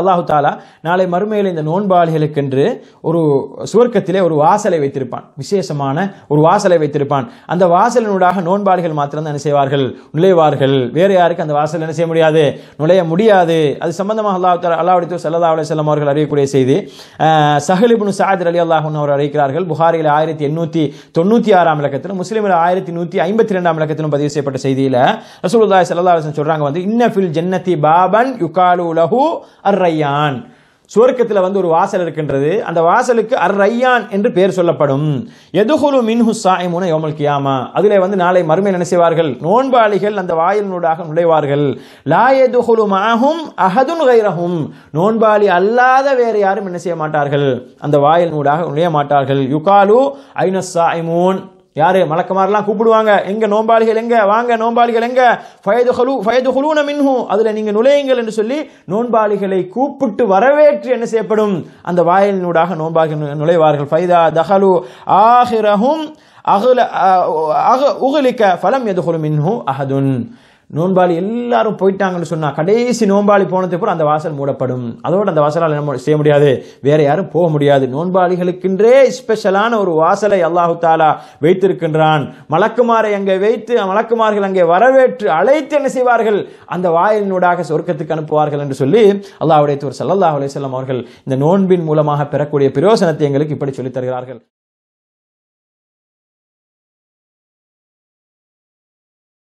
அல்லாஹு தாலா நாளை மறுமையில் இந்த நோன்பாளிகளுக்கென்று ஒரு சுவர்க்கத்திலே ஒரு வாசலை வைத்திருப்பான் விசேஷமான ஒரு வாசலை வைத்திருப்பான் அந்த வாசலினூடாக நோன்பாளிகள் மாத்திரம் என்ன செய்வார்கள் நுழைவார்கள் வேறு யாருக்கு அந்த வாசல் என்ன செய்ய முடியாது நுழைய முடியாது அது சம்பந்தமாக அல்லாஹ் தாலா அல்லாவுடைய சல்லா அலி செல்லம் அவர்கள் அறியக்கூடிய செய்தி சஹலிபுன் சாஹித் அலி அல்லாஹன் அவர் அறிவிக்கிறார்கள் புகாரியில் ஆயிரத்தி எண்ணூற்றி தொண்ணூற்றி ஆறாம் இலக்கத்திலும் முஸ்லீமில் ஆயிரத்தி நூற்றி ஐம்பத்தி ரெண்டாம் இலக்கத்திலும் பதிவு செய்யப்பட்ட செய்தியில் ரசூலுல்லாய் சல்லா அலிஸ்லம் சொல்கிறாங்க வந்து இன்னஃபில் ஜென்னத்தி பாபன் யுகாலு லஹு அர் ரையான் சுவர்க்கத்தில் வந்து ஒரு வாசல் இருக்கின்றது அந்த வாசலுக்கு அர் ரையான் என்று பெயர் சொல்லப்படும் எதுகுலு மின்ஹு சாயமுன யோமல் கியாமா அதில் வந்து நாளை மறுமை நினைச்சுவார்கள் நோன்பாளிகள் அந்த வாயிலினூடாக நுழைவார்கள் லா எதுகுலு மாகும் அஹதுன் கைரஹும் நோன்பாளி அல்லாத வேறு யாரும் என்ன செய்ய மாட்டார்கள் அந்த வாயிலினூடாக நுழைய மாட்டார்கள் யுகாலு ஐனஸ் சாயமூன் யார் மலக்குமாரெலாம் கூப்பிடுவாங்க எங்கள் நோம்பாளிகள் எங்கே வாங்க நோம்பாளிகள் எங்கே ஃபயது ஹலு ஃபயது ஹுலூன மின்ஹு அதில் நீங்கள் நுழையுங்கள் என்று சொல்லி நோன்பாளிகளை கூப்பிட்டு வரவேற்று என்ன செய்யப்படும் அந்த வாயிலினூடாக நோன்பாக நுழைவார்கள் ஃபைதா தஹலு ஆஹிரஹும் அகுல அஹ் உகலிக்க ஃபலம் எதுகுலு மின்ஹு அஹதுன் நோன்பாளி எல்லாரும் போயிட்டாங்கன்னு சொன்னால் கடைசி நோன்பாளி போனது கூட அந்த வாசல் மூடப்படும் அதோடு அந்த வாசலால் என்ன செய்ய முடியாது வேறு யாரும் போக முடியாது நோன்பாளிகளுக்கென்றே ஸ்பெஷலான ஒரு வாசலை அல்லாஹு தாலா வைத்திருக்கின்றான் மலக்குமாரை அங்கே வைத்து மலக்குமார்கள் அங்கே வரவேற்று அழைத்து என்ன செய்வார்கள் அந்த வாயிலினூடாக சொர்க்கத்துக்கு அனுப்புவார்கள் என்று சொல்லி அல்லாஹுடைய தூர் சல்லாஹ் அலையம் அவர்கள் இந்த நோன்பின் மூலமாக பெறக்கூடிய பிரயோசனத்தை எங்களுக்கு இப்படி சொல்லித் தருகிறார்கள்